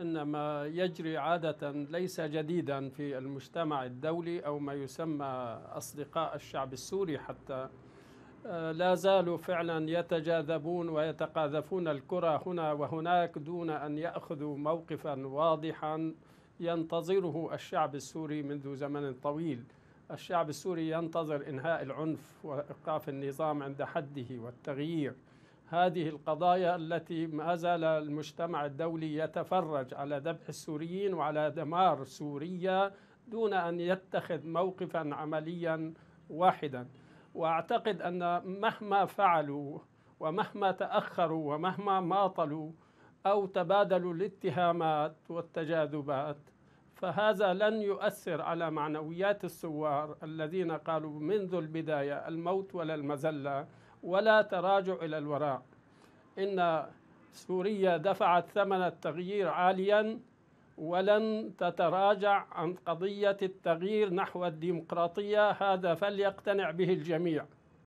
ان ما يجري عادة ليس جديدا في المجتمع الدولي أو ما يسمى أصدقاء الشعب السوري حتى آه، لا زالوا فعلا يتجاذبون ويتقاذفون الكرة هنا وهناك دون أن يأخذوا موقفا واضحا ينتظره الشعب السوري منذ زمن طويل الشعب السوري ينتظر إنهاء العنف وإيقاف النظام عند حده والتغيير هذه القضايا التي ما زال المجتمع الدولي يتفرج على ذبح السوريين وعلى دمار سوريا دون ان يتخذ موقفا عمليا واحدا واعتقد ان مهما فعلوا ومهما تاخروا ومهما ماطلوا او تبادلوا الاتهامات والتجاذبات فهذا لن يؤثر على معنويات الثوار الذين قالوا منذ البدايه الموت ولا المذله ولا تراجع إلى الوراء إن سوريا دفعت ثمن التغيير عاليا ولن تتراجع عن قضية التغيير نحو الديمقراطية هذا فليقتنع به الجميع